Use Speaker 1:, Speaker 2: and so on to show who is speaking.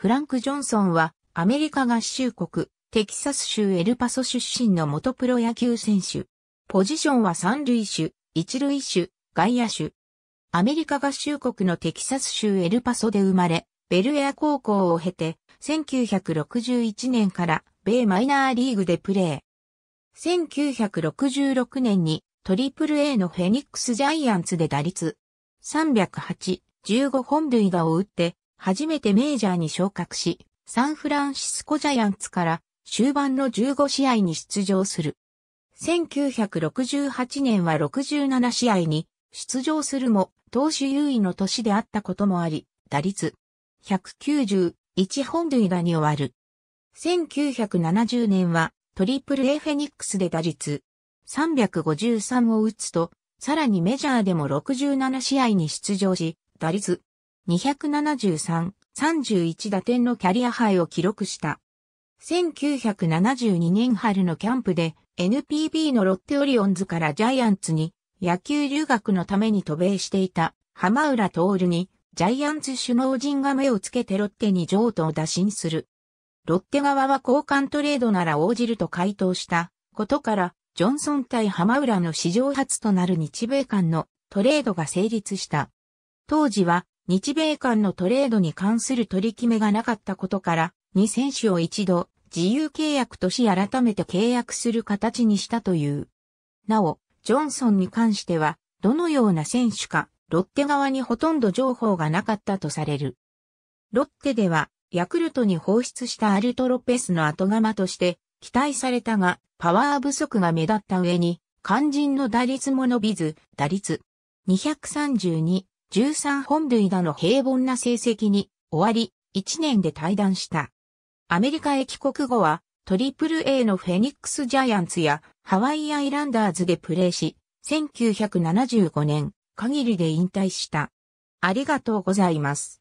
Speaker 1: フランク・ジョンソンは、アメリカ合衆国、テキサス州エルパソ出身の元プロ野球選手。ポジションは三塁手、一塁手、外野手。アメリカ合衆国のテキサス州エルパソで生まれ、ベルエア高校を経て、1961年から米マイナーリーグでプレー。1966年にトリプル A のフェニックスジャイアンツで打率308、15本塁打を打って初めてメジャーに昇格し、サンフランシスコジャイアンツから終盤の15試合に出場する。1968年は67試合に出場するも、投手優位の年であったこともあり、打率191本塁打に終わる。1970年はトリプル A フェニックスで打率353を打つと、さらにメジャーでも67試合に出場し、打率273、31打点のキャリアハイを記録した。1972年春のキャンプで NPB のロッテオリオンズからジャイアンツに野球留学のために渡米していた浜浦徹にジャイアンツ首脳陣が目をつけてロッテに譲渡を打診する。ロッテ側は交換トレードなら応じると回答したことから、ジョンソン対浜浦の史上初となる日米間のトレードが成立した。当時は日米間のトレードに関する取り決めがなかったことから、2選手を一度、自由契約とし改めて契約する形にしたという。なお、ジョンソンに関しては、どのような選手か、ロッテ側にほとんど情報がなかったとされる。ロッテでは、ヤクルトに放出したアルトロペスの後釜として期待されたが、パワー不足が目立った上に、肝心の打率も伸びず、打率232、13本塁打の平凡な成績に終わり、1年で退団した。アメリカへ帰国後は、トリプル A のフェニックスジャイアンツやハワイアイランダーズでプレーし、1975年限りで引退した。ありがとうございます。